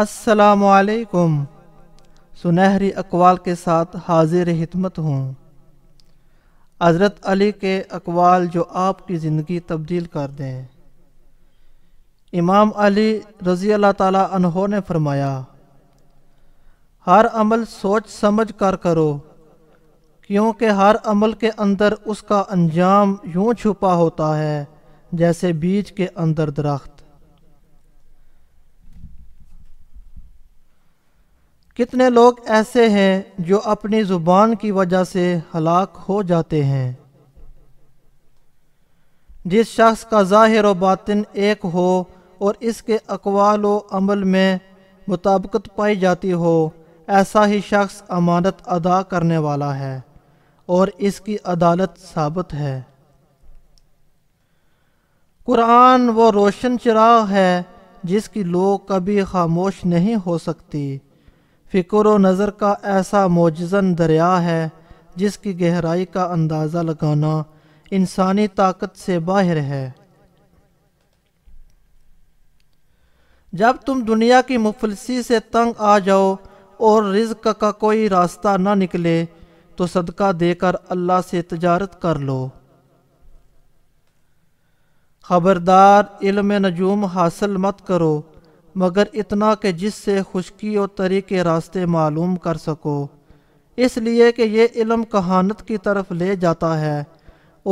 असलकुम सुनहरी अकवाल के साथ हाजिर हितमत हूँ हज़रत अली के अकवाल जो आपकी ज़िंदगी तब्दील कर दें इमाम अली रज़ी अल्लाह तहों ने फरमाया हर अमल सोच समझ कर करो क्योंकि हर अमल के अंदर उसका अंजाम यूँ छुपा होता है जैसे बीज के अंदर दरख्त कितने लोग ऐसे हैं जो अपनी ज़ुबान की वजह से हलाक हो जाते हैं जिस शख्स का ज़ाहिर व बातिन एक हो और इसके अकवाल अमल में मुताबकत पाई जाती हो ऐसा ही शख्स अमानत अदा करने वाला है और इसकी अदालत साबित है कुरान वो रोशन चिराग है जिसकी लो कभी खामोश नहीं हो सकती फ़िक्र व नज़र का ऐसा मोजन दरिया है जिसकी गहराई का अंदाज़ा लगाना इंसानी ताकत से बाहर है जब तुम दुनिया की मुफलसी से तंग आ जाओ और रिज्क का कोई रास्ता ना निकले तो सदका देकर अल्लाह से तजारत कर लो खबरदार इल्म नजूम हासिल मत करो मगर इतना कि जिससे खुशकी और तरीके रास्ते मालूम कर सको इसलिए कि यह इलम कहानत की तरफ ले जाता है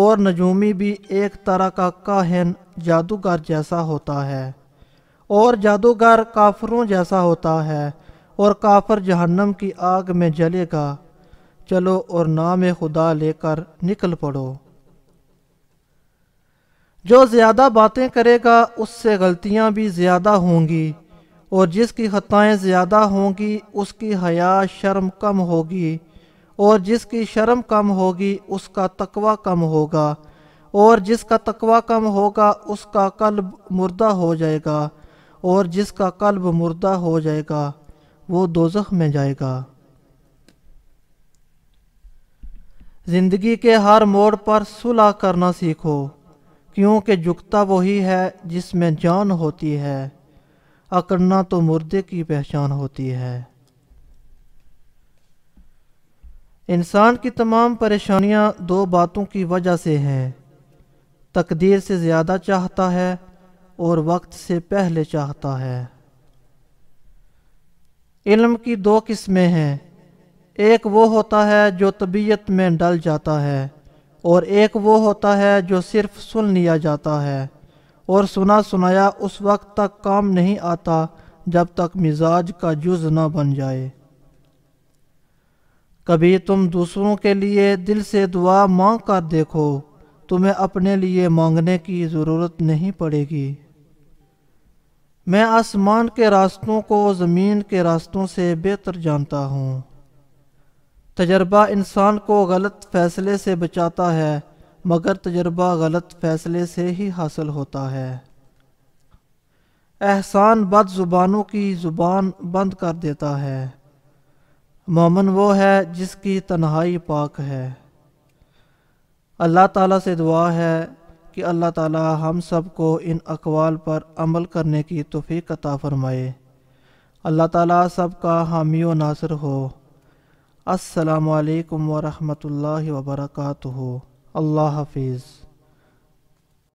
और नजूमी भी एक तरह का काहन जादूगर जैसा होता है और जादूगर काफरों जैसा होता है और काफर जहन्नम की आग में जलेगा चलो और नाम खुदा लेकर निकल पड़ो जो ज़्यादा बातें करेगा उससे गलतियाँ भी ज़्यादा होंगी और जिसकी खताएँ ज़्यादा होंगी उसकी हया शर्म कम होगी और जिसकी शर्म कम होगी उसका तकवा कम होगा और जिसका तकवा कम होगा उसका कल्ब मुर्दा हो जाएगा और जिसका कल्ब मुर्दा हो जाएगा वो दोजख में जाएगा ज़िंदगी के हर मोड़ पर सुलह करना सीखो क्योंकि जुकता वही है जिसमें जान होती है अकड़ना तो मुर्दे की पहचान होती है इंसान की तमाम परेशानियां दो बातों की वजह से हैं तकदीर से ज़्यादा चाहता है और वक्त से पहले चाहता है इल्म की दो किस्में हैं एक वो होता है जो तबीयत में डल जाता है और एक वो होता है जो सिर्फ सुन लिया जाता है और सुना सुनाया उस वक्त तक काम नहीं आता जब तक मिजाज का जुज न बन जाए कभी तुम दूसरों के लिए दिल से दुआ मांग कर देखो तुम्हें अपने लिए मांगने की ज़रूरत नहीं पड़ेगी मैं आसमान के रास्तों को ज़मीन के रास्तों से बेहतर जानता हूँ तजर्बा इंसान को गलत फ़ैसले से बचाता है मगर तजर्बा गलत फ़ैसले से ही हासिल होता है एहसान बद ज़ुबानों की ज़ुबान बंद कर देता है मोमन वो है जिसकी तन्हाई पाक है अल्लाह ताला से दुआ है कि अल्लाह ताला हम सब को इन अकवाल पर अमल करने की तोफ़ी अता फ़रमाए अल्लाह ताला सब का हामी व नासर हो असलकम वरहमल वर्का अल्लाह हाफिज़